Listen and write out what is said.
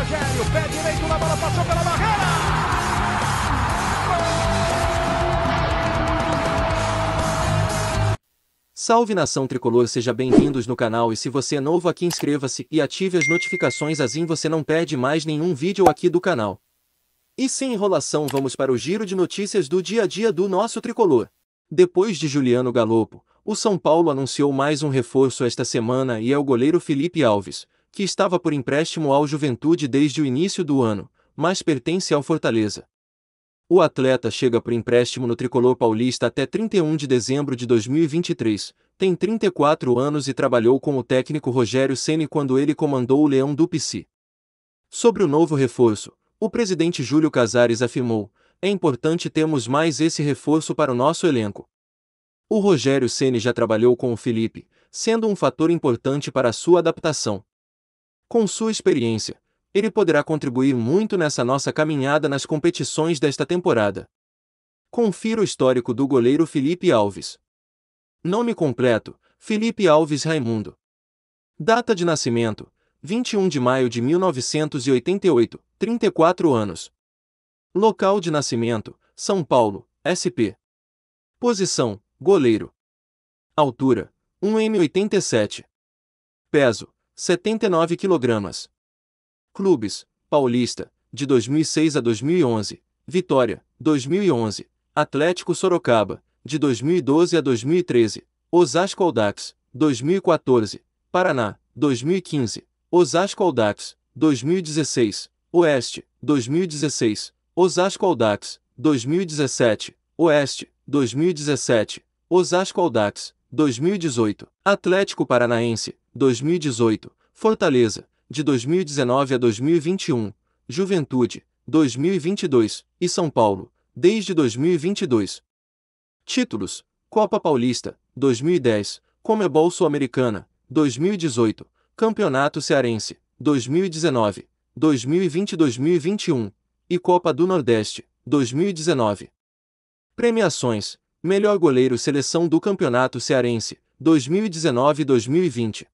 Rogério, pé direito na bola, passou pela barreira. Salve nação tricolor, seja bem-vindos no canal e se você é novo aqui inscreva-se e ative as notificações assim você não perde mais nenhum vídeo aqui do canal. E sem enrolação vamos para o giro de notícias do dia a dia do nosso tricolor. Depois de Juliano Galopo, o São Paulo anunciou mais um reforço esta semana e é o goleiro Felipe Alves, que estava por empréstimo ao Juventude desde o início do ano, mas pertence ao Fortaleza. O atleta chega por empréstimo no tricolor paulista até 31 de dezembro de 2023, tem 34 anos e trabalhou com o técnico Rogério Ceni quando ele comandou o Leão do Pici. Sobre o novo reforço, o presidente Júlio Casares afirmou: é importante termos mais esse reforço para o nosso elenco. O Rogério Ceni já trabalhou com o Felipe, sendo um fator importante para sua adaptação. Com sua experiência, ele poderá contribuir muito nessa nossa caminhada nas competições desta temporada. Confira o histórico do goleiro Felipe Alves. Nome completo: Felipe Alves Raimundo. Data de nascimento: 21 de maio de 1988, 34 anos. Local de nascimento: São Paulo, SP. Posição: goleiro. Altura: 1,87. Peso: 79 kg. Clubes: Paulista, de 2006 a 2011, Vitória, 2011, Atlético Sorocaba, de 2012 a 2013, Osasco Aldax, 2014, Paraná, 2015, Osasco Aldax, 2016, Oeste, 2016, Osasco Aldax, 2017, Oeste, 2017, Osasco Audax, 2018. Atlético Paranaense, 2018. Fortaleza, de 2019 a 2021. Juventude, 2022. E São Paulo, desde 2022. Títulos: Copa Paulista, 2010. Comebol Sul-Americana, 2018. Campeonato Cearense, 2019. 2020-2021 e Copa do Nordeste, 2019. Premiações: Melhor goleiro seleção do Campeonato Cearense, 2019-2020.